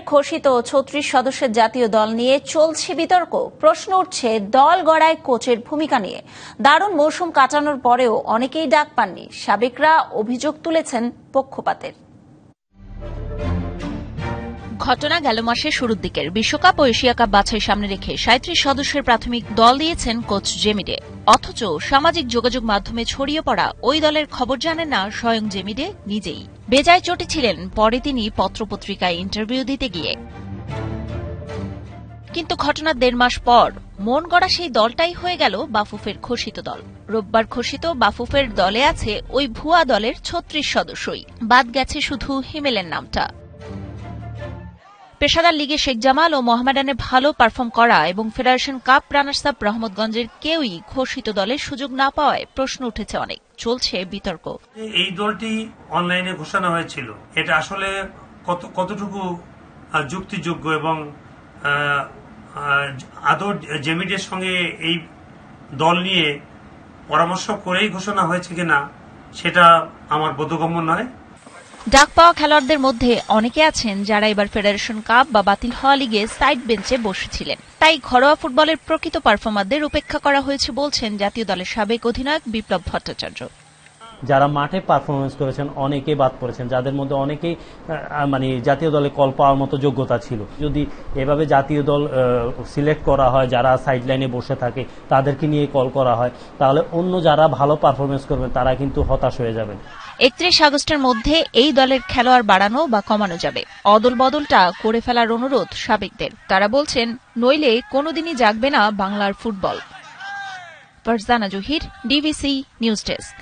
সরকারের ঘোষিত ছত্রিশ সদস্যের জাতীয় দল নিয়ে চলছে বিতর্ক প্রশ্ন উঠছে দল গড়ায় কোচের ভূমিকা নিয়ে দারুণ মৌসুম কাটানোর পরেও অনেকেই ডাক পাননি সাবেকরা অভিযোগ তুলেছেন পক্ষপাতের ঘটনা গেল মাসের শুরুর দিকের বিশ্বকাপ ও এশিয়া কাপ বাছাই সামনে রেখে সাঁত্রিশ সদস্যের প্রাথমিক দল দিয়েছেন কোচ জেমিডে অথচ সামাজিক যোগাযোগ মাধ্যমে ছড়িয়ে পড়া ওই দলের খবর জানেন না স্বয়ং জেমিডে নিজেই বেজায় চটেছিলেন পরে তিনি পত্রপত্রিকায় ইন্টারভিউ দিতে গিয়ে কিন্তু ঘটনার দেড় মাস পর মন গড়া সেই দলটাই হয়ে গেল বাফুফের ঘোষিত দল রোববার ঘোষিত বাফুফের দলে আছে ওই ভুয়া দলের ছত্রিশ সদস্যই বাদ গেছে শুধু হিমেলের নামটা পেশাদার লিগে শেখ জামাল ও মোহামেডানে ভালো পারফর্ম করা এবং ফেডারেশন কাপ রানার্স রহমতগঞ্জের কেউই ঘোষিত দলে সুযোগ না পাওয়ায় প্রশ্ন উঠেছে অনেক চলছে বিতর্ক এই দলটি অনলাইনে ঘোষণা হয়েছিল এটা আসলে কত কতটুকু যুক্তিযোগ্য এবং আদৌ জেমিডের সঙ্গে এই দল নিয়ে পরামর্শ করেই ঘোষণা হয়েছে কিনা সেটা আমার বোধগম্য নয় ডাক পাওয়া খেলোয়াড়দের মধ্যে অনেকে আছেন যারা এবার ফেডারেশন কাপ বা বাতিল হওয়া লিগে সাইড বেঞ্চে বসেছিলেন তাই ঘরোয়া ফুটবলের প্রকৃত পারফর্মারদের উপেক্ষা করা হয়েছে বলছেন জাতীয় দলের সাবেক অধিনায়ক বিপ্লব ভট্টাচার্য যারা মাঠে পারফরমেন্স করেছেন অনেকে বাদ পড়েছেন যাদের মধ্যে অনেকেই মানে জাতীয় দলে কল পাওয়ার মতো যোগ্যতা ছিল যদি এভাবে জাতীয় দল সিলেক্ট করা হয় যারা সাইডলাইনে বসে থাকে তাদেরকে নিয়ে কল করা হয় তাহলে অন্য যারা ভালো পারফরমেন্স করবেন তারা কিন্তু হতাশ হয়ে যাবেন একত্রিশ আগস্টের মধ্যে এই দলের খেলোয়াড় বাড়ানো বা কমানো যাবে অদল বদলটা করে ফেলার অনুরোধ সাবেকদের তারা বলছেন নইলে কোনোদিনই জাগবে না বাংলার football Farzana Zahir DVC news desk